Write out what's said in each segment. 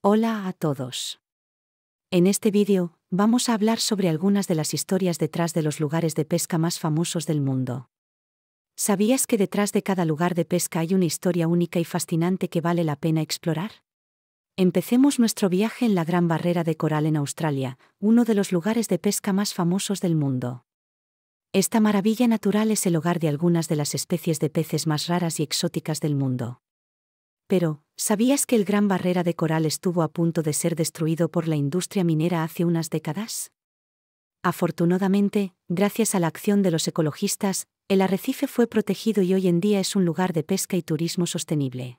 Hola a todos. En este vídeo, vamos a hablar sobre algunas de las historias detrás de los lugares de pesca más famosos del mundo. ¿Sabías que detrás de cada lugar de pesca hay una historia única y fascinante que vale la pena explorar? Empecemos nuestro viaje en la Gran Barrera de Coral en Australia, uno de los lugares de pesca más famosos del mundo. Esta maravilla natural es el hogar de algunas de las especies de peces más raras y exóticas del mundo. Pero, ¿Sabías que el Gran Barrera de Coral estuvo a punto de ser destruido por la industria minera hace unas décadas? Afortunadamente, gracias a la acción de los ecologistas, el arrecife fue protegido y hoy en día es un lugar de pesca y turismo sostenible.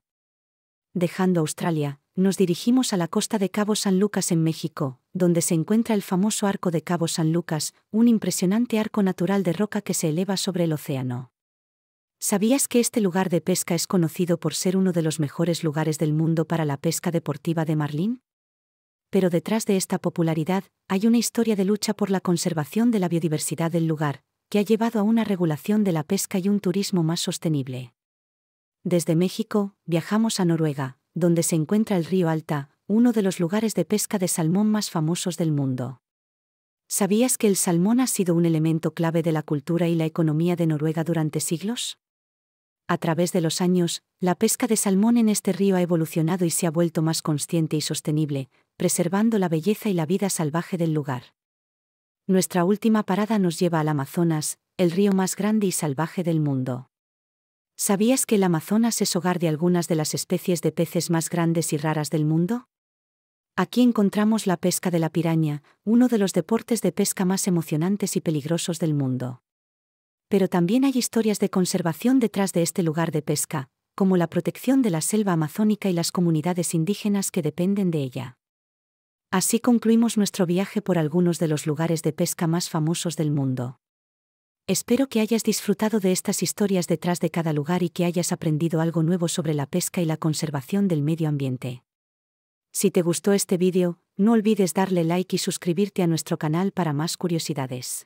Dejando Australia, nos dirigimos a la costa de Cabo San Lucas en México, donde se encuentra el famoso Arco de Cabo San Lucas, un impresionante arco natural de roca que se eleva sobre el océano. ¿Sabías que este lugar de pesca es conocido por ser uno de los mejores lugares del mundo para la pesca deportiva de marlín? Pero detrás de esta popularidad hay una historia de lucha por la conservación de la biodiversidad del lugar, que ha llevado a una regulación de la pesca y un turismo más sostenible. Desde México, viajamos a Noruega, donde se encuentra el río Alta, uno de los lugares de pesca de salmón más famosos del mundo. ¿Sabías que el salmón ha sido un elemento clave de la cultura y la economía de Noruega durante siglos? A través de los años, la pesca de salmón en este río ha evolucionado y se ha vuelto más consciente y sostenible, preservando la belleza y la vida salvaje del lugar. Nuestra última parada nos lleva al Amazonas, el río más grande y salvaje del mundo. ¿Sabías que el Amazonas es hogar de algunas de las especies de peces más grandes y raras del mundo? Aquí encontramos la pesca de la piraña, uno de los deportes de pesca más emocionantes y peligrosos del mundo. Pero también hay historias de conservación detrás de este lugar de pesca, como la protección de la selva amazónica y las comunidades indígenas que dependen de ella. Así concluimos nuestro viaje por algunos de los lugares de pesca más famosos del mundo. Espero que hayas disfrutado de estas historias detrás de cada lugar y que hayas aprendido algo nuevo sobre la pesca y la conservación del medio ambiente. Si te gustó este vídeo, no olvides darle like y suscribirte a nuestro canal para más curiosidades.